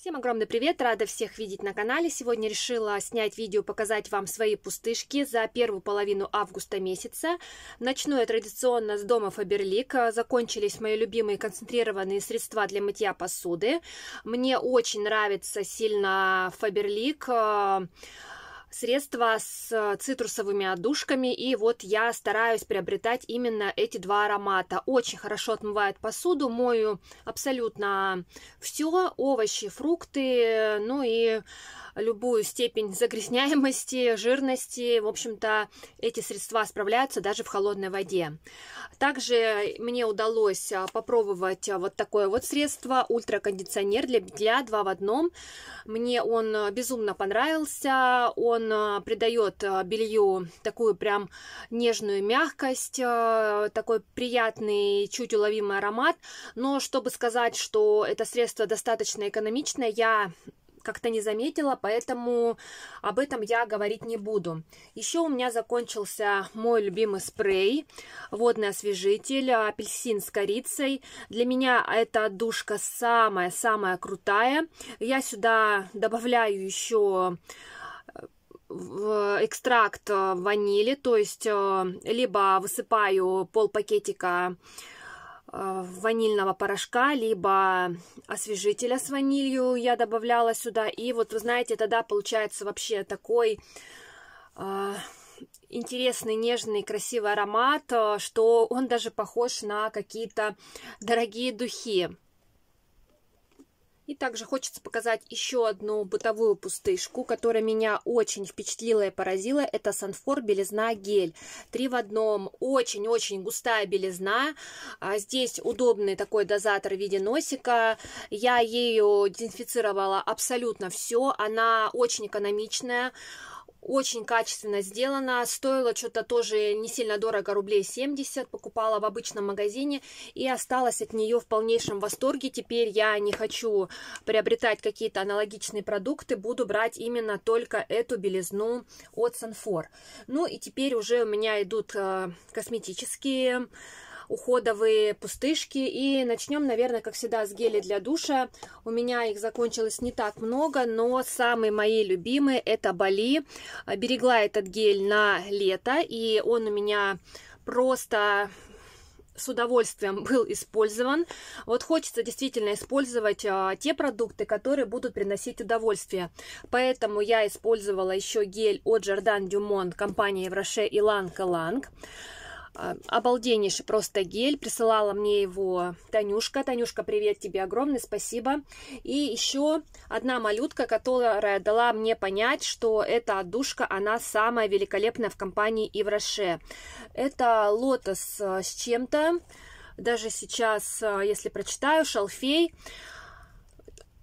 Всем огромный привет, рада всех видеть на канале. Сегодня решила снять видео, показать вам свои пустышки за первую половину августа месяца. Начну я традиционно с дома Фаберлик. Закончились мои любимые концентрированные средства для мытья посуды. Мне очень нравится сильно Фаберлик. Фаберлик э, средства с э, цитрусовыми отдушками, и вот я стараюсь приобретать именно эти два аромата. Очень хорошо отмывает посуду, мою абсолютно все, овощи, фрукты, ну и любую степень загрязняемости, жирности. В общем-то, эти средства справляются даже в холодной воде. Также мне удалось э, попробовать э, вот такое вот средство, ультракондиционер для для два в одном. Мне он безумно понравился, он он а, придает а, белью такую прям нежную мягкость, а, такой приятный, чуть уловимый аромат. Но чтобы сказать, что это средство достаточно экономичное, я как-то не заметила, поэтому об этом я говорить не буду. Еще у меня закончился мой любимый спрей, водный освежитель, апельсин с корицей. Для меня эта душка самая-самая крутая. Я сюда добавляю еще экстракт э, ванили, то есть э, либо высыпаю пол пакетика э, ванильного порошка, либо освежителя с ванилью я добавляла сюда. И вот, вы знаете, тогда получается вообще такой э, интересный, нежный, красивый аромат, что он даже похож на какие-то дорогие духи. И также хочется показать еще одну бытовую пустышку, которая меня очень впечатлила и поразила. Это Санфор белизна гель. Три в одном. Очень-очень густая белизна. А, здесь удобный такой дозатор в виде носика. Я ею дезинфицировала абсолютно все. Она очень экономичная очень качественно сделано, стоило что-то тоже не сильно дорого, рублей 70, покупала в обычном магазине и осталась от нее в полнейшем восторге. Теперь я не хочу приобретать какие-то аналогичные продукты, буду брать именно только эту белизну от Санфор. Ну и теперь уже у меня идут э, косметические уходовые пустышки. И начнем, наверное, как всегда, с гелей для душа. У меня их закончилось не так много, но самые мои любимые это Бали. Берегла этот гель на лето, и он у меня просто с удовольствием был использован. Вот хочется действительно использовать а, те продукты, которые будут приносить удовольствие. Поэтому я использовала еще гель от Jordan Dumont компании Евроше и Ланг Ланг. А, обалденнейший просто гель. Присылала мне его Танюшка. Танюшка, привет тебе огромное, спасибо. И еще одна малютка, которая дала мне понять, что эта отдушка, она самая великолепная в компании Ивраше. Это лотос э, с чем-то. Даже сейчас, э, если прочитаю, шалфей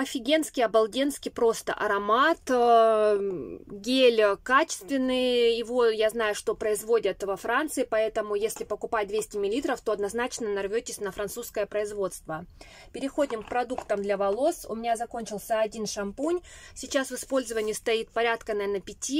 офигенский, обалденский просто аромат. Э, гель качественный, его я знаю, что производят во Франции, поэтому если покупать 200 мл, то однозначно нарветесь на французское производство. Переходим к продуктам для волос. У меня закончился один шампунь. Сейчас в использовании стоит порядка, наверное, 5,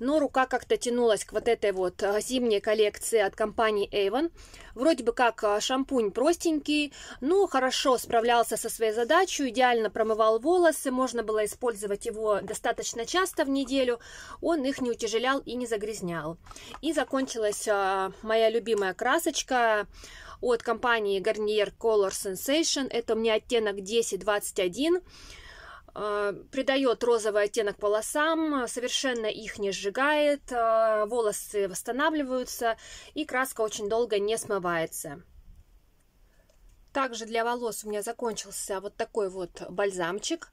но рука как-то тянулась к вот этой вот э, зимней коллекции от компании Avon. Вроде бы как э, шампунь простенький, но хорошо справлялся со своей задачей, идеально промышленный промывал волосы, можно было использовать его достаточно часто в неделю, он их не утяжелял и не загрязнял. И закончилась а, моя любимая красочка от компании Garnier Color Sensation, это у меня оттенок 1021, а, придает розовый оттенок волосам, совершенно их не сжигает, а, волосы восстанавливаются и краска очень долго не смывается. Также для волос у меня закончился вот такой вот бальзамчик.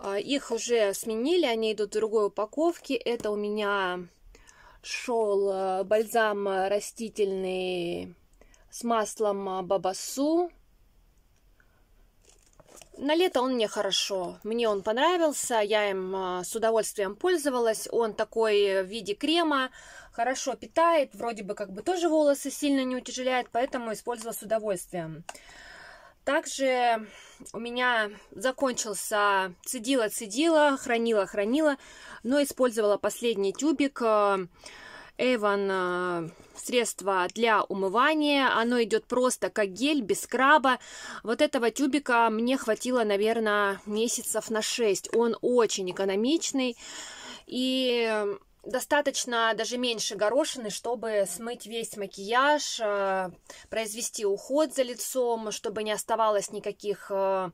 А, их уже сменили, они идут в другой упаковке. Это у меня шел э, бальзам растительный с маслом бабасу. На лето он мне хорошо, мне он понравился, я им а, с удовольствием пользовалась, он такой в виде крема, хорошо питает, вроде бы как бы тоже волосы сильно не утяжеляет, поэтому использовала с удовольствием. Также у меня закончился цедила-цедила, хранила-хранила, но использовала последний тюбик Эйвен э, средство для умывания. Оно идет просто как гель, без скраба. Вот этого тюбика мне хватило, наверное, месяцев на 6. Он очень экономичный. И достаточно даже меньше горошины, чтобы смыть весь макияж, э, произвести уход за лицом, чтобы не оставалось никаких э,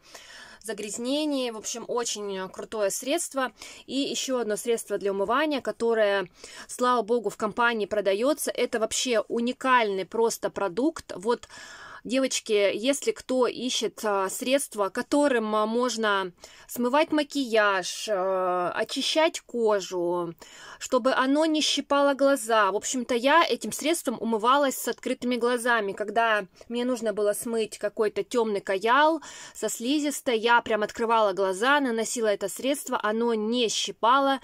загрязнений. В общем, очень крутое средство. И еще одно средство для умывания, которое, слава богу, в компании продается. Это вообще уникальный просто продукт. Вот Девочки, если кто ищет а, средства, которым а, можно смывать макияж, а, очищать кожу, чтобы оно не щипало глаза. В общем-то, я этим средством умывалась с открытыми глазами. Когда мне нужно было смыть какой-то темный каял со слизистой, я прям открывала глаза, наносила это средство, оно не щипало,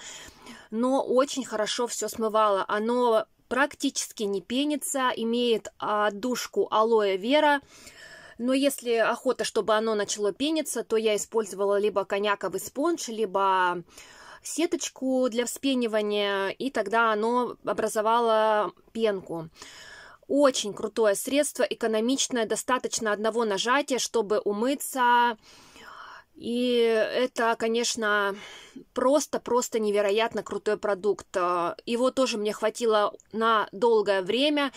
но очень хорошо все смывало. Оно практически не пенится, имеет отдушку алоэ вера, но если охота, чтобы оно начало пениться, то я использовала либо коньяковый спонж, либо сеточку для вспенивания, и тогда оно образовало пенку. Очень крутое средство, экономичное, достаточно одного нажатия, чтобы умыться, и это, конечно, просто-просто невероятно крутой продукт. А, его тоже мне хватило на долгое время.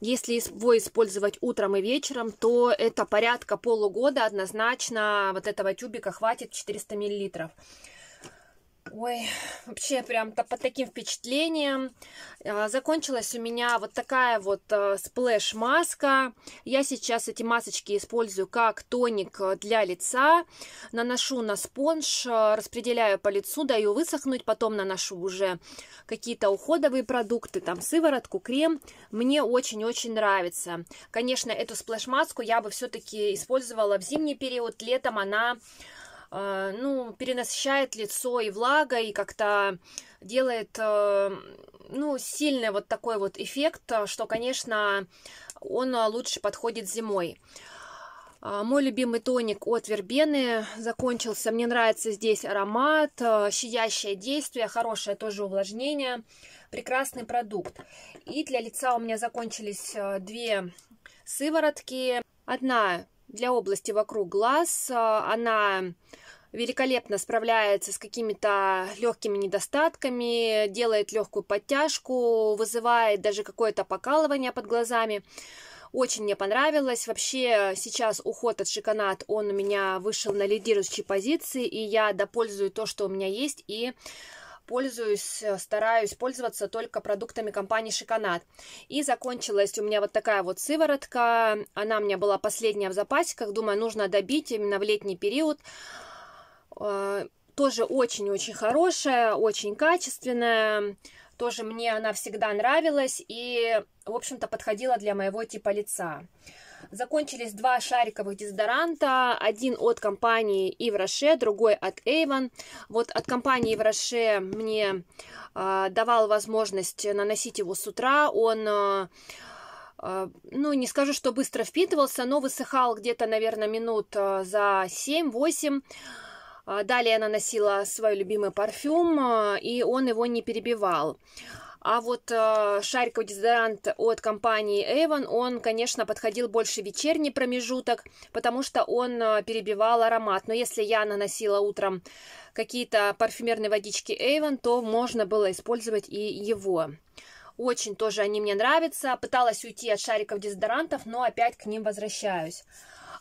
Если его использовать утром и вечером, то это порядка полугода однозначно вот этого тюбика хватит 400 миллилитров. Ой, вообще прям -то по таким впечатлениям. А, закончилась у меня вот такая вот э, сплэш-маска. Я сейчас эти масочки использую как тоник э, для лица. Наношу на спонж, э, распределяю по лицу, даю высохнуть, потом наношу уже какие-то уходовые продукты, там сыворотку, крем. Мне очень-очень нравится. Конечно, эту сплэш-маску я бы все-таки использовала в зимний период, летом она Э, ну, перенасыщает лицо и влагой, и как-то делает, э, ну, сильный вот такой вот эффект, э, что, конечно, он лучше подходит зимой. А, мой любимый тоник от Вербены закончился. Мне нравится здесь аромат, щадящее действие, хорошее тоже увлажнение, прекрасный продукт. И для лица у меня закончились две сыворотки. Одна для области вокруг глаз. А, она великолепно справляется с какими-то легкими недостатками, делает легкую подтяжку, вызывает даже какое-то покалывание под глазами. Очень мне понравилось. Вообще сейчас уход от шиканат, он у меня вышел на лидирующие позиции, и я допользую то, что у меня есть, и пользуюсь, э, стараюсь пользоваться только продуктами компании Шиконат. И закончилась у меня вот такая вот сыворотка. Она у меня была последняя в запасиках. Думаю, нужно добить именно в летний период. Э, тоже очень-очень хорошая, очень качественная. Тоже мне она всегда нравилась и, в общем-то, подходила для моего типа лица. Закончились два шариковых дезодоранта, один от компании Ивраше, другой от Avon. Вот от компании Ивраше мне э, давал возможность наносить его с утра, он... Э, ну, не скажу, что быстро впитывался, но высыхал где-то, наверное, минут за 7-8. Далее я наносила свой любимый парфюм, и он его не перебивал. А вот э, шариковый дезодорант от компании Avon, он, конечно, подходил больше вечерний промежуток, потому что он э, перебивал аромат. Но если я наносила утром какие-то парфюмерные водички Avon, то можно было использовать и его. Очень тоже они мне нравятся. Пыталась уйти от шариков дезодорантов, но опять к ним возвращаюсь.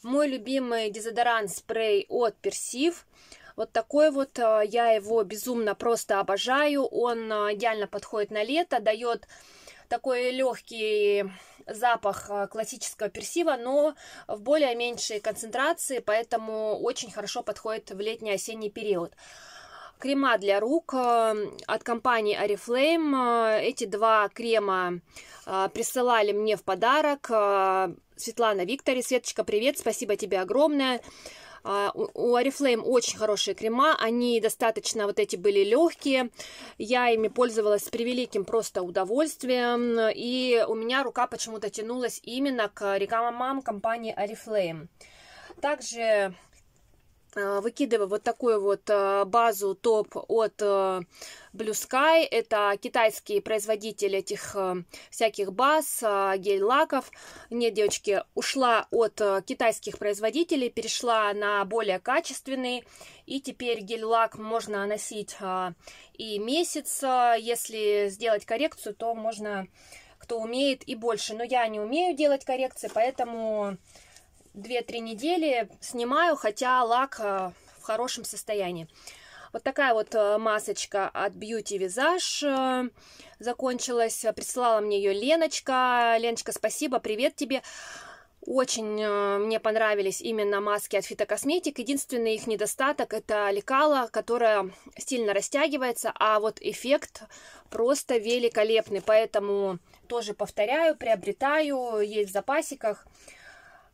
Мой любимый дезодорант спрей от Персив. Persiv вот такой вот, а, я его безумно просто обожаю. Он а, идеально подходит на лето, дает такой легкий запах а, классического персива, но в более меньшей концентрации, поэтому очень хорошо подходит в летний-осенний период. Крема для рук от компании Oriflame. Эти два крема присылали мне в подарок Светлана Виктори. Светочка, привет, спасибо тебе огромное. А, у Oriflame очень хорошие крема, они достаточно вот эти были легкие, я ими пользовалась с превеликим просто удовольствием, и у меня рука почему-то тянулась именно к рекламам компании Oriflame. Также Э, выкидываю вот такую вот э, базу топ от э, Blue Sky. Это китайский производитель этих всяких баз, гель-лаков. Нет, девочки, ушла от китайских производителей, перешла на более качественный. И теперь гель-лак можно носить и месяц. Если сделать коррекцию, то можно, кто умеет, и больше. Но я не умею делать коррекции, поэтому 2-3 недели снимаю, хотя лак э, в хорошем состоянии. Вот такая вот э, масочка от Beauty Visage э, закончилась. Присылала мне ее Леночка. Леночка, спасибо, привет тебе. Очень мне понравились именно маски от фитокосметик. Единственный их недостаток это лекала, которая сильно растягивается, а вот эффект просто великолепный. Поэтому тоже повторяю, приобретаю, есть в запасиках.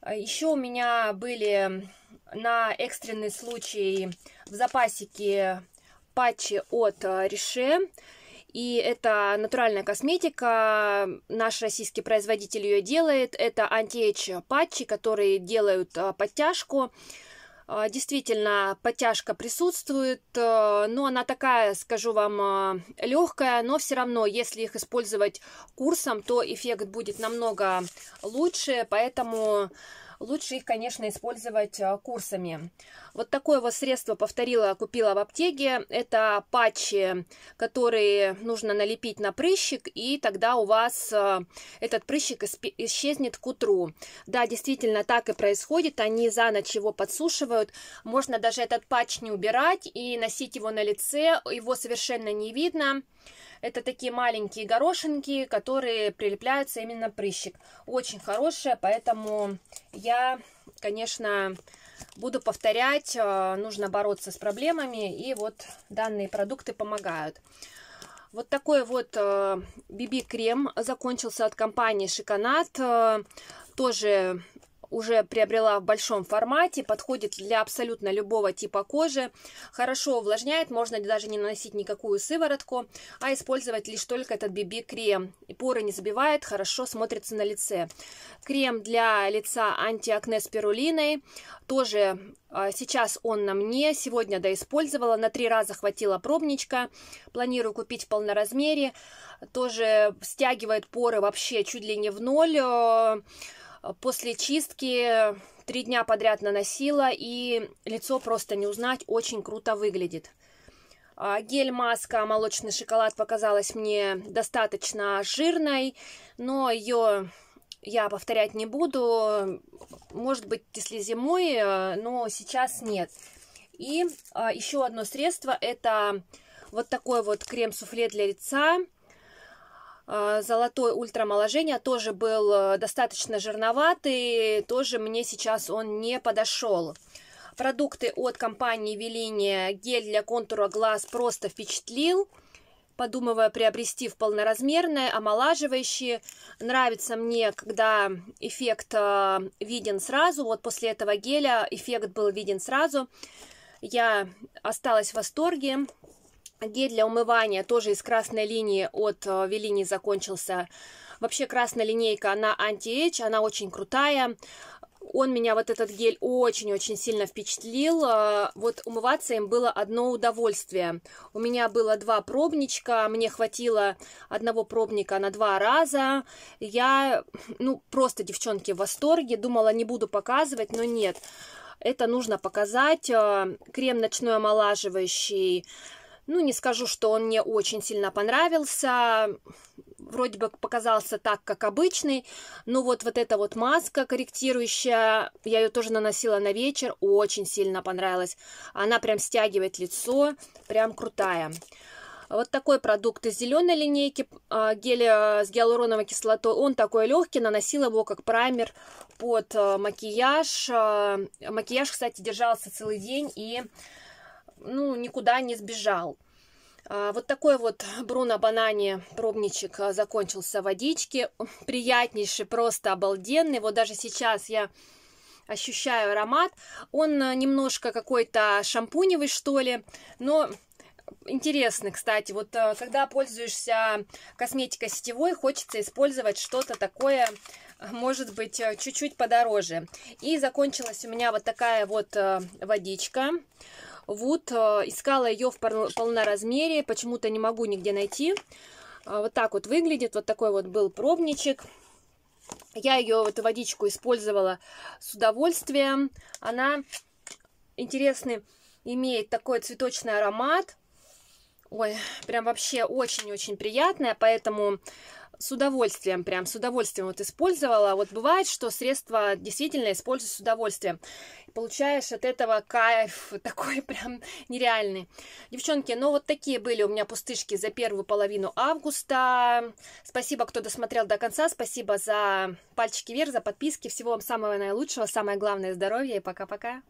А Еще у меня были на экстренный случай в запасике патчи от Реше. Э, И это натуральная косметика, наш российский производитель ее делает. Это антиэйдж патчи, которые делают э, подтяжку. А, действительно, подтяжка присутствует, э, но она такая, скажу вам, а, легкая, но все равно, если их использовать курсом, то эффект будет намного лучше, поэтому Лучше их, конечно, использовать а, курсами. Вот такое вот средство повторила, купила в аптеке. Это патчи, которые нужно налепить на прыщик, и тогда у вас а, этот прыщик исчезнет к утру. Да, действительно, так и происходит. Они за ночь его подсушивают. Можно даже этот патч не убирать и носить его на лице. Его совершенно не видно. Это такие маленькие горошинки, которые прилепляются именно прыщик. Очень хорошая, поэтому я, конечно, буду повторять, э, нужно бороться с проблемами, и вот данные продукты помогают. Вот такой вот э, BB-крем закончился от компании Шиконат. Э, тоже уже приобрела в большом формате, подходит для абсолютно любого типа кожи, хорошо увлажняет, можно даже не наносить никакую сыворотку, а использовать лишь только этот BB-крем. Поры не забивает, хорошо смотрится на лице. Крем для лица антиакне с пирулиной, тоже а, Сейчас он на мне, сегодня доиспользовала, на три раза хватило пробничка, планирую купить в полноразмере, тоже стягивает поры вообще чуть ли не в ноль, а, После чистки три дня подряд наносила, и лицо просто не узнать, очень круто выглядит. А, Гель-маска молочный шоколад показалась мне достаточно жирной, но ее я повторять не буду. Может быть, если зимой, э, но сейчас нет. И а, еще одно средство это вот такой вот крем-суфле для лица. Э, золотой ультрамоложения тоже был э, достаточно жирноватый, тоже мне сейчас он не подошел. Продукты от компании Велиния гель для контура глаз просто впечатлил. Подумывая приобрести в полноразмерное, омолаживающее. Нравится мне, когда эффект э, виден сразу. Вот после этого геля эффект был виден сразу. Я осталась в восторге. Гель для умывания тоже из красной линии от э, Велини закончился. Вообще красная линейка, она анти она очень крутая. Он меня, вот этот гель, очень-очень сильно впечатлил. Э, вот умываться им было одно удовольствие. У меня было два пробничка, мне хватило одного пробника на два раза. Я, ну, просто, девчонки, в восторге. Думала, не буду показывать, но нет. Это нужно показать. Э, крем ночной омолаживающий ну, не скажу, что он мне очень сильно понравился. Вроде бы показался так, как обычный. Но вот, вот эта вот маска корректирующая, я ее тоже наносила на вечер, очень сильно понравилась. Она прям стягивает лицо, прям крутая. Вот такой продукт из зеленой линейки, а, гель с гиалуроновой кислотой. Он такой легкий, наносила его как праймер под а, макияж. А, макияж, кстати, держался целый день и ну, никуда не сбежал. А, вот такой вот Бруно Банани пробничек а, закончился водички. Приятнейший, просто обалденный. Вот даже сейчас я ощущаю аромат. Он а, немножко какой-то шампуневый, что ли, но интересный, кстати. Вот когда пользуешься косметикой сетевой, хочется использовать что-то такое, может быть, чуть-чуть подороже. И закончилась у меня вот такая вот водичка. Вот э, Искала ее в полноразмере, почему-то не могу нигде найти. Э, вот так вот выглядит, вот такой вот был пробничек. Я ее, эту водичку, использовала с удовольствием. Она интересный, имеет такой цветочный аромат. Ой, прям вообще очень-очень приятная, поэтому с удовольствием, прям с удовольствием вот использовала. А вот бывает, что средства действительно используешь с удовольствием. Получаешь от этого кайф такой прям нереальный. Девчонки, ну вот такие были у меня пустышки за первую половину августа. Спасибо, кто досмотрел до конца. Спасибо за пальчики вверх, за подписки. Всего вам самого наилучшего, самое главное здоровье. и пока-пока.